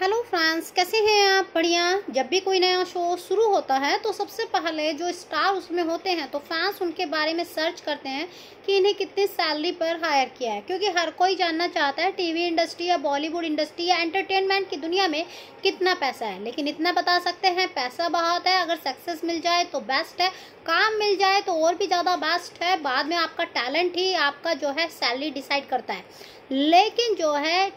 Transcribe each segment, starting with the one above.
hello friends कैसे हैं आप बढ़िया जब भी कोई नया शो शुरू होता है तो सबसे पहले जो स्टार उसमें होते हैं तो फैंस उनके बारे में सर्च करते हैं कि इन्हें कितनी सैलरी पर हायर किया है क्योंकि हर कोई जानना चाहता है टीवी इंडस्ट्री या बॉलीवुड इंडस्ट्री या एंटरटेनमेंट की दुनिया में कितना पैसा है लेकिन इतना बता सकते हैं पैसा बहुत है अगर सक्सेस मिल जाए तो बेस्ट है काम मिल जाए तो और भी ज़्यादा बेस्ट है बाद में आपका टैलेंट ही आपका जो है सैलरी डिसाइड करता है लेकिन जो है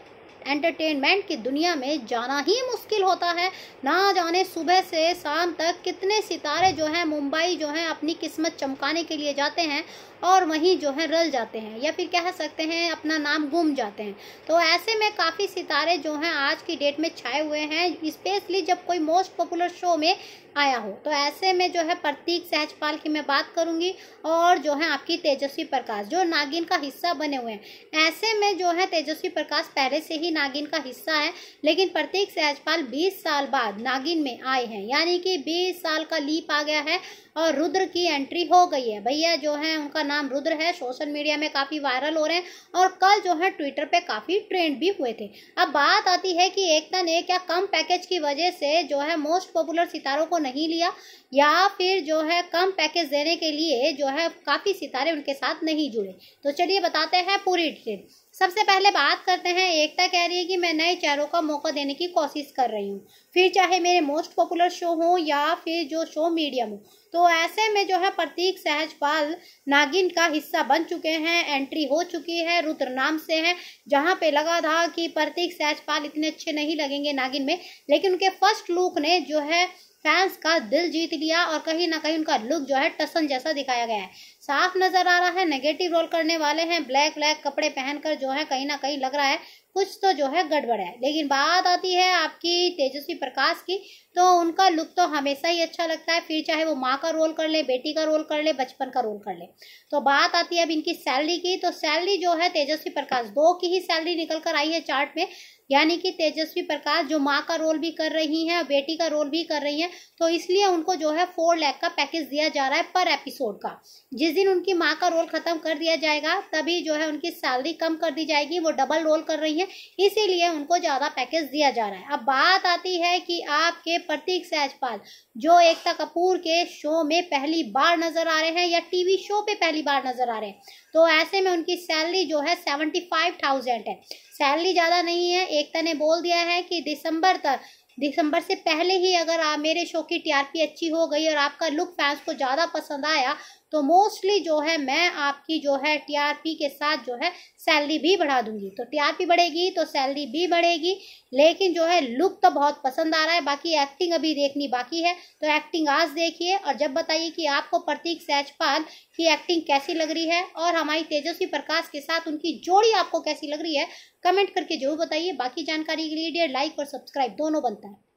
एंटरटेनमेंट की दुनिया में जाना ही मुश्किल होता है ना जाने सुबह से शाम तक कितने सितारे जो हैं मुंबई जो हैं अपनी किस्मत चमकाने के लिए जाते हैं और वहीं जो है रल जाते हैं या फिर कह सकते हैं अपना नाम गुम जाते हैं तो ऐसे में काफ़ी सितारे जो हैं आज की डेट में छाए हुए हैं स्पेशली जब कोई मोस्ट पॉपुलर शो में आया हो तो ऐसे में जो है प्रतीक सहजपाल की मैं बात करूंगी और जो है आपकी तेजस्वी प्रकाश जो नागिन का हिस्सा बने हुए हैं ऐसे में जो है तेजस्वी प्रकाश पहले से ही नागिन का हिस्सा है लेकिन प्रत्येक सहजपाल 20 साल बाद नागिन में आए हैं यानी कि 20 साल का लीप आ गया है और रुद्र की एंट्री हो गई है भैया जो है उनका नाम रुद्र है सोशल मीडिया में काफ़ी वायरल हो रहे हैं और कल जो है ट्विटर पे काफ़ी ट्रेंड भी हुए थे अब बात आती है कि एकता ने क्या कम पैकेज की वजह से जो है मोस्ट पॉपुलर सितारों को नहीं लिया या फिर जो है कम पैकेज देने के लिए जो है काफ़ी सितारे उनके साथ नहीं जुड़े तो चलिए बताते हैं पूरी डिटेल सबसे पहले बात करते हैं एकता कह रही है कि मैं नए चेहरों का मौका देने की कोशिश कर रही हूँ फिर चाहे मेरे मोस्ट पॉपुलर शो हो या फिर जो शो मीडियम हो तो ऐसे में जो है प्रतीक सहजपाल नागिन का हिस्सा बन चुके हैं एंट्री हो चुकी है रुद्र नाम से है जहाँ पे लगा था कि प्रतीक सहजपाल इतने अच्छे नहीं लगेंगे नागिन में लेकिन उनके फर्स्ट लुक ने जो है फैंस का दिल जीत लिया और कहीं ना कहीं उनका लुक जो है टसन जैसा दिखाया गया है साफ नजर आ रहा है नेगेटिव रोल करने वाले हैं ब्लैक ब्लैक कपड़े पहनकर जो है कहीं ना कहीं लग रहा है कुछ तो जो है गड़बड़ है लेकिन बात आती है आपकी तेजस्वी प्रकाश की तो उनका लुक तो हमेशा ही अच्छा लगता है फिर चाहे वो माँ का रोल कर ले बेटी का रोल कर ले बचपन का रोल कर ले तो बात आती है अब इनकी सैलरी की तो सैलरी जो है तेजस्वी प्रकाश दो की ही सैलरी निकल कर आई है चार्ट में यानी कि तेजस्वी प्रकाश जो माँ का रोल भी कर रही हैं बेटी का रोल भी कर रही हैं तो इसलिए उनको जो है फोर लैख का पैकेज दिया जा रहा है पर एपिसोड का जिस जिस दिन उनकी माँ का रोल खत्म कर दिया जाएगा तभी जो है उनकी सैलरी कम कर दी जाएगी वो डबल रोल कर रही है इसीलिए उनको ज़्यादा पैकेज दिया जा रहा है अब बात आती है कि आपके प्रतीक सहजपाल जो एकता कपूर के शो में पहली बार नज़र आ रहे हैं या टीवी शो पे पहली बार नज़र आ रहे हैं तो ऐसे में उनकी सैलरी जो है सेवेंटी फाइव थाउजेंड है सैलरी ज़्यादा नहीं है एकता ने बोल दिया है कि दिसंबर तक दिसंबर से पहले ही अगर आप मेरे शो की टीआरपी अच्छी हो गई और आपका लुक फैंस को ज़्यादा पसंद आया तो मोस्टली जो है मैं आपकी जो है टीआरपी के साथ जो है सैलरी भी बढ़ा दूंगी तो टीआरपी बढ़ेगी तो सैलरी भी बढ़ेगी लेकिन जो है लुक तो बहुत पसंद आ रहा है बाकी एक्टिंग अभी देखनी बाकी है तो एक्टिंग आज देखिए और जब बताइए कि आपको प्रतीक सहजपाल की एक्टिंग कैसी लग रही है और हमारी तेजस्वी प्रकाश के साथ उनकी जोड़ी आपको कैसी लग रही है कमेंट करके जरूर बताइए बाकी जानकारी के लिए डियर लाइक और सब्सक्राइब दोनों बनता है